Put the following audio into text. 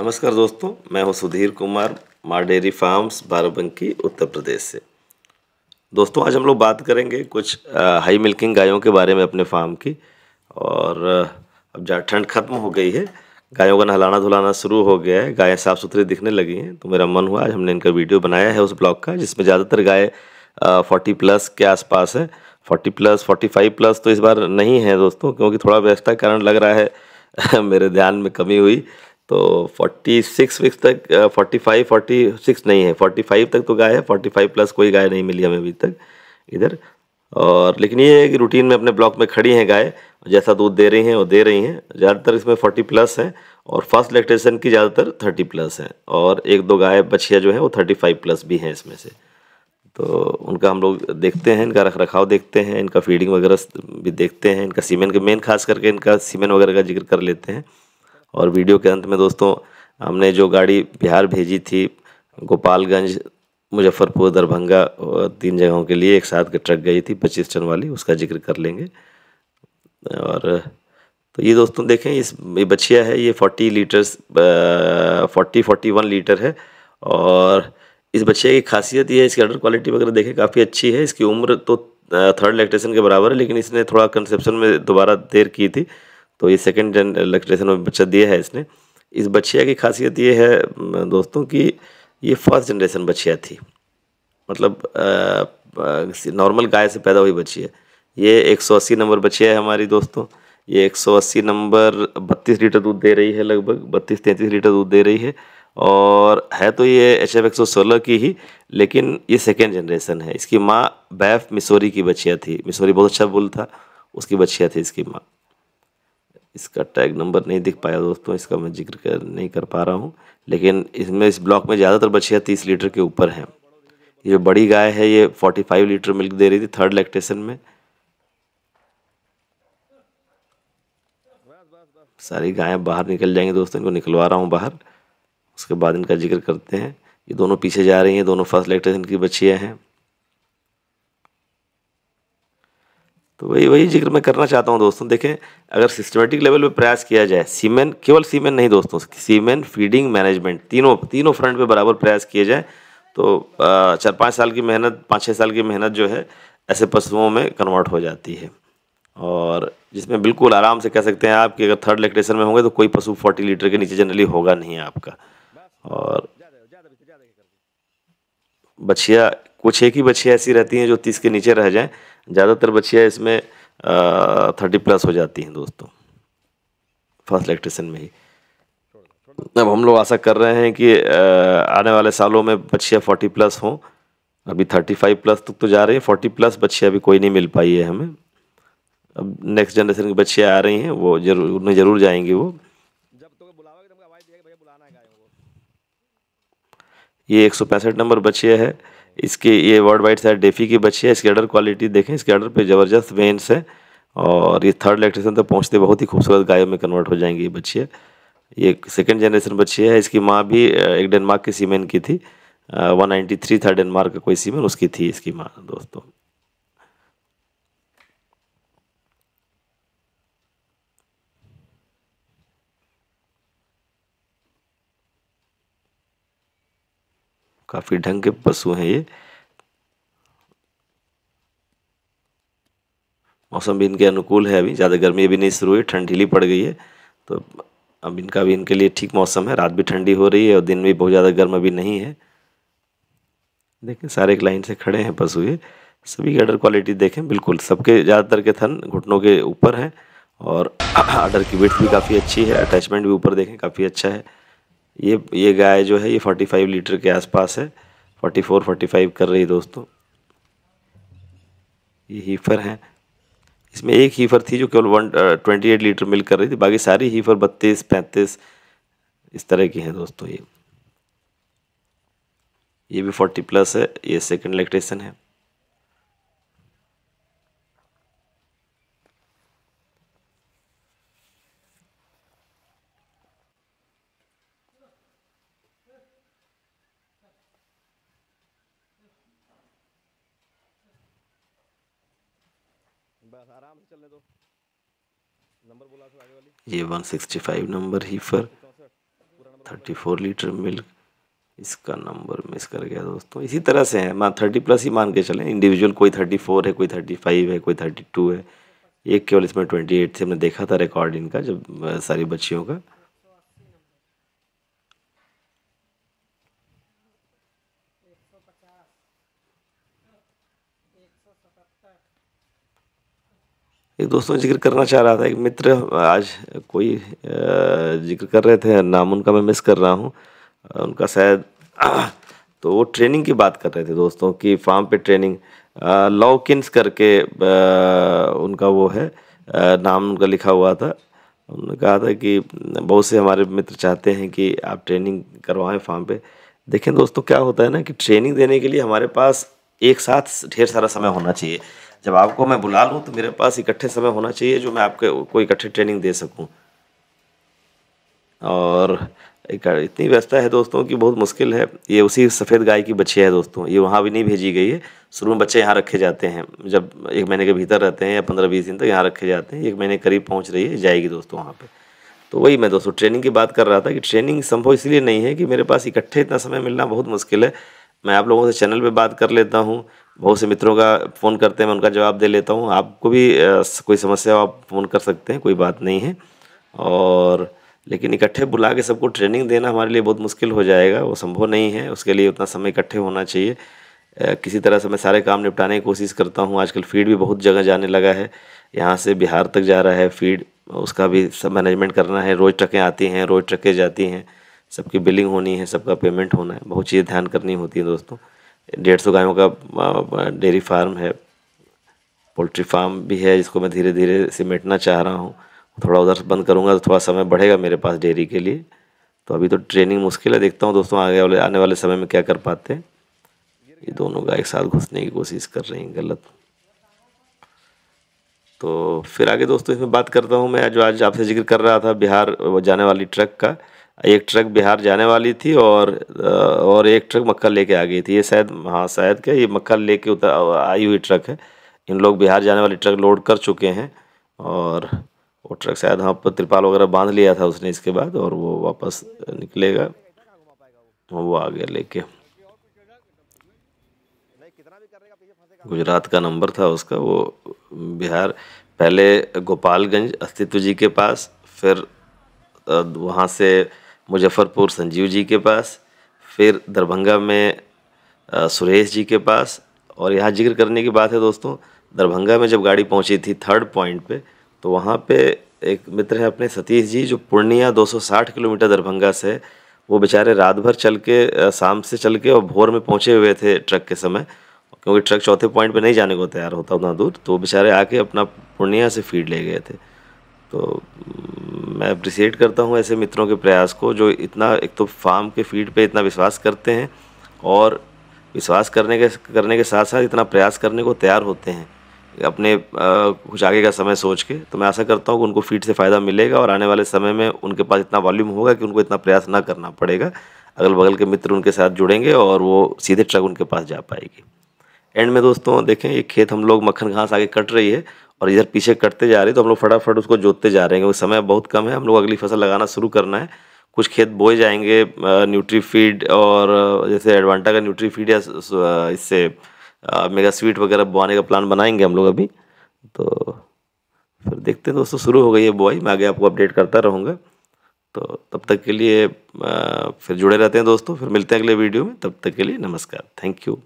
नमस्कार दोस्तों मैं हूं सुधीर कुमार माँ डेयरी फार्म्स बाराबंकी उत्तर प्रदेश से दोस्तों आज हम लोग बात करेंगे कुछ आ, हाई मिल्किंग गायों के बारे में अपने फार्म की और अब जहाँ ठंड खत्म हो गई है गायों का नहलाना धुलाना शुरू हो गया है गायें साफ़ सुथरी दिखने लगी हैं तो मेरा मन हुआ आज हमने इनका वीडियो बनाया है उस ब्लॉग का जिसमें ज़्यादातर गाय फोर्टी प्लस के आसपास है forty plus forty five plus तो इस बार नहीं है दोस्तों क्योंकि थोड़ा व्यस्त कारण लग रहा है मेरे ध्यान में कमी हुई तो 46 वीक्स तक 45 46 नहीं है 45 तक तो गाय है 45 प्लस कोई गाय नहीं मिली हमें अभी तक इधर और लेकिन ये है कि रूटीन में अपने ब्लॉक में खड़ी हैं गाय जैसा दूध दे रही हैं वो दे रही हैं ज़्यादातर इसमें 40 प्लस हैं और फर्स्ट लैक्टेशन की ज़्यादातर 30 प्लस हैं और एक दो गाय बछिया जो है वो 35 प्लस भी हैं इसमें से तो उनका हम लोग देखते हैं इनका रख रखाव देखते हैं इनका फीडिंग वगैरह भी देखते हैं इनका सीमेन का मेन खास करके इनका सीमेन वगैरह का जिक्र कर लेते हैं और वीडियो के अंत में दोस्तों हमने जो गाड़ी बिहार भेजी थी गोपालगंज मुजफ्फरपुर दरभंगा तीन जगहों के लिए एक साथ की ट्रक गई थी पच्चीस टन वाली उसका जिक्र कर लेंगे और तो ये दोस्तों देखें इस ये बछिया है ये forty litres forty forty one litre है और इस बछिया की खासियत ये है इसकी अडर क्वालिटी वगैरह देखें काफ़ी अच्छी है इसकी उम्र तो थर्ड लैक्टेशन के बराबर है लेकिन इसने थोड़ा कंसेप्शन में दोबारा देर की थी तो ये सेकेंड जन इलेक्ट्रेशन में बच्चा दिया है इसने इस बछिया की खासियत ये है दोस्तों कि ये फर्स्ट जनरेशन बछिया थी मतलब नॉर्मल गाय से पैदा हुई बच्ची है ये 180 नंबर बछिया है हमारी दोस्तों ये 180 नंबर 32 लीटर दूध दे रही है लगभग 32 33 लीटर दूध दे रही है और है तो ये एच एफ की ही लेकिन ये सेकेंड जनरेशन है इसकी माँ बैफ मिसोरी की बछिया थी मिसोरी बहुत अच्छा बुल था उसकी बछिया थी इसकी माँ इसका टैग नंबर नहीं दिख पाया दोस्तों इसका मैं जिक्र कर नहीं कर पा रहा हूँ लेकिन इसमें इस ब्लॉक में ज़्यादातर बछिया तीस लीटर के ऊपर हैं ये जो बड़ी गाय है ये फोर्टी फाइव लीटर मिल्क दे रही थी थर्ड लैक्टेशन में सारी गायें बाहर निकल जाएंगी दोस्तों इनको निकलवा रहा हूँ बाहर उसके बाद इनका जिक्र करते हैं ये दोनों पीछे जा रही हैं दोनों फर्स्ट लैक्टेशन की बच्चियाँ हैं तो वही वही जिक्र मैं करना चाहता हूँ दोस्तों देखें अगर सिस्टमेटिक लेवल पे प्रयास किया जाए सीमेन केवल सीमेन नहीं दोस्तों सीमेन फीडिंग मैनेजमेंट तीनों तीनों फ्रंट पे बराबर प्रयास किए जाए तो चार पाँच साल की मेहनत पाँच छः साल की मेहनत जो है ऐसे पशुओं में कन्वर्ट हो जाती है और जिसमें बिल्कुल आराम से कह सकते हैं आप कि अगर थर्ड लेक्टेशन में होंगे तो कोई पशु फोर्टी लीटर के नीचे जनरली होगा नहीं आपका और बछिया कुछ एक ही बछिया ऐसी रहती हैं जो तीस के नीचे रह जाएँ ज़्यादातर बच्चियाँ इसमें थर्टी प्लस हो जाती हैं दोस्तों फर्स्ट इलेक्ट्रिशन में ही अब हम लोग आशा कर रहे हैं कि आने वाले सालों में बच्चियाँ फोर्टी प्लस हों अभी थर्टी फाइव प्लस तक तो जा रही है फोर्टी प्लस बच्चियाँ अभी कोई नहीं मिल पाई है हमें अब नेक्स्ट जनरेशन की बच्चियाँ आ रही हैं वो जरूर उन्हें जरूर जाएंगी वो ये एक सौ पैंसठ नंबर बच्चे है इसके ये वर्ल्ड वाइड शायद डेफी की बच्ची है इसके अडर क्वालिटी देखें इसके अडर पे ज़बरदस्त वेंस है और ये थर्ड इलेक्ट्रेशन तक पहुँचते बहुत ही खूबसूरत गायों में कन्वर्ट हो जाएंगी ये बच्ची है ये सेकेंड जनरेशन बच्ची है इसकी माँ भी एक डेनमार्क के सीमेन की थी वन नाइन्टी थ्री था डेनमार्क का कोई सीमेन उसकी थी इसकी माँ दोस्तों काफ़ी ढंग के पशु हैं ये मौसम भी इनके अनुकूल है अभी ज़्यादा गर्मी अभी नहीं शुरू हुई ठंड ढीली पड़ गई है तो अब इनका भी इनके लिए ठीक मौसम है रात भी ठंडी हो रही है और दिन भी बहुत ज़्यादा गर्म अभी नहीं है देखें सारे एक लाइन से खड़े हैं पशु ये सभी की अडर क्वालिटी देखें बिल्कुल सबके ज़्यादातर के थन घुटनों के ऊपर हैं और अडर की वेट भी काफ़ी अच्छी है अटैचमेंट भी ऊपर देखें काफ़ी अच्छा है ये ये गाय जो है ये 45 लीटर के आसपास है 44 45 कर रही दोस्तों ये हीफर हैं इसमें एक हीफर थी जो केवल वन ट्वेंटी एट लीटर मिल कर रही थी बाकी सारी हीफर बत्तीस पैंतीस इस तरह की हैं दोस्तों ये ये भी फोर्टी प्लस है ये सेकंड लैक्टेशन है ये 165 नंबर हीफर 34 लीटर मिल्क इसका नंबर मिस कर गया दोस्तों इसी तरह से है मान 30 प्लस ही मान के चले इंडिविजुअल कोई 34 है कोई 35 है कोई 32 है एक केवल इसमें 28 एट से हमने देखा था रिकॉर्ड इनका जब सारी बच्चियों का एक दोस्तों का जिक्र करना चाह रहा था एक मित्र आज कोई जिक्र कर रहे थे नाम उनका मैं मिस कर रहा हूँ उनका शायद तो वो ट्रेनिंग की बात कर रहे थे दोस्तों कि फार्म पे ट्रेनिंग किन्स करके उनका वो है नाम उनका लिखा हुआ था उन्होंने कहा था कि बहुत से हमारे मित्र चाहते हैं कि आप ट्रेनिंग करवाएं फार्म पे देखें दोस्तों क्या होता है ना कि ट्रेनिंग देने के लिए हमारे पास एक साथ ढेर सारा समय होना चाहिए जब आपको मैं बुला लूँ तो मेरे पास इकट्ठे समय होना चाहिए जो मैं आपके कोई इकट्ठे ट्रेनिंग दे सकूँ और इतनी व्यवस्था है दोस्तों कि बहुत मुश्किल है ये उसी सफ़ेद गाय की बच्ची है दोस्तों ये वहाँ भी नहीं भेजी गई है शुरू में बच्चे यहाँ रखे जाते हैं जब एक महीने के भीतर रहते हैं या पंद्रह बीस दिन तक यहाँ रखे जाते हैं एक महीने करीब पहुँच रही है जाएगी दोस्तों वहाँ पर तो वही मैं दोस्तों ट्रेनिंग की बात कर रहा था कि ट्रेनिंग संभव इसलिए नहीं है कि मेरे पास इकट्ठे इतना समय मिलना बहुत मुश्किल है मैं आप लोगों से चैनल पर बात कर लेता हूँ बहुत से मित्रों का फ़ोन करते हैं मैं उनका जवाब दे लेता हूँ आपको भी कोई समस्या हो आप फ़ोन कर सकते हैं कोई बात नहीं है और लेकिन इकट्ठे बुला के सबको ट्रेनिंग देना हमारे लिए बहुत मुश्किल हो जाएगा वो संभव नहीं है उसके लिए उतना समय इकट्ठे होना चाहिए किसी तरह से मैं सारे काम निपटाने की कोशिश करता हूँ आजकल फीड भी बहुत जगह जाने लगा है यहाँ से बिहार तक जा रहा है फीड उसका भी सब मैनेजमेंट करना है रोज़ ट्रकें आती हैं रोज़ ट्रकें जाती हैं सबकी बिलिंग होनी है सबका पेमेंट होना है बहुत चीज़ें ध्यान करनी होती है दोस्तों डेढ़ सौ गायों का डेयरी फार्म है पोल्ट्री फार्म भी है जिसको मैं धीरे धीरे सिमेटना चाह रहा हूँ थोड़ा उधर बंद करूँगा तो थोड़ा समय बढ़ेगा मेरे पास डेयरी के लिए तो अभी तो ट्रेनिंग मुश्किल है देखता हूँ दोस्तों आगे वाले आने वाले समय में क्या कर पाते हैं ये दोनों गाय एक साथ घुसने की कोशिश कर रही हैं गलत तो फिर आगे दोस्तों इसमें बात करता हूँ मैं जो आज आपसे जिक्र कर रहा था बिहार जाने वाली ट्रक का एक ट्रक बिहार जाने वाली थी और और एक ट्रक मक्का लेके आ गई थी ये शायद हाँ शायद क्या ये मक्का लेके उतर आई हुई ट्रक है इन लोग बिहार जाने वाली ट्रक लोड कर चुके हैं और वो ट्रक शायद वहाँ पर त्रिपाल वगैरह बांध लिया था उसने इसके बाद और वो वापस निकलेगा वो आ गया लेके गुजरात का नंबर था उसका वो बिहार पहले गोपालगंज अस्तित्व जी के पास फिर वहाँ से मुजफ्फ़रपुर संजीव जी के पास फिर दरभंगा में सुरेश जी के पास और यहाँ जिक्र करने की बात है दोस्तों दरभंगा में जब गाड़ी पहुँची थी थर्ड पॉइंट पे तो वहाँ पे एक मित्र है अपने सतीश जी जो पूर्णिया 260 किलोमीटर दरभंगा से वो बेचारे रात भर चल के शाम से चल के और भोर में पहुँचे हुए थे ट्रक के समय क्योंकि ट्रक चौथे पॉइंट पे नहीं जाने को तैयार होता उतना दूर तो वो बेचारे आके अपना पूर्णिया से फीड ले गए थे तो मैं अप्रिसिएट करता हूँ ऐसे मित्रों के प्रयास को जो इतना एक तो फार्म के फीड पे इतना विश्वास करते हैं और विश्वास करने के करने के साथ साथ इतना प्रयास करने को तैयार होते हैं अपने कुछ आगे का समय सोच के तो मैं आशा करता हूँ कि उनको फीड से फ़ायदा मिलेगा और आने वाले समय में उनके पास इतना वॉल्यूम होगा कि उनको इतना प्रयास ना करना पड़ेगा अगल बगल के मित्र उनके साथ जुड़ेंगे और वो सीधे ट्रक उनके पास जा पाएगी एंड में दोस्तों देखें ये खेत हम लोग मक्खन घास आगे कट रही है और इधर पीछे कटते जा रही हैं तो हम लोग फटाफट उसको जोतते जा रहे हैं क्योंकि समय बहुत कम है हम लोग अगली फसल लगाना शुरू करना है कुछ खेत बोए जाएंगे न्यूट्री फीड और जैसे एडवांटा का न्यूट्री फीड या इससे मेगा स्वीट वगैरह बोआने का प्लान बनाएंगे हम लोग अभी तो फिर देखते हैं दोस्तों शुरू हो गई है बुआई मैं आगे आपको अपडेट करता रहूँगा तो तब तक के लिए फिर जुड़े रहते हैं दोस्तों फिर मिलते हैं अगले वीडियो में तब तक के लिए नमस्कार थैंक यू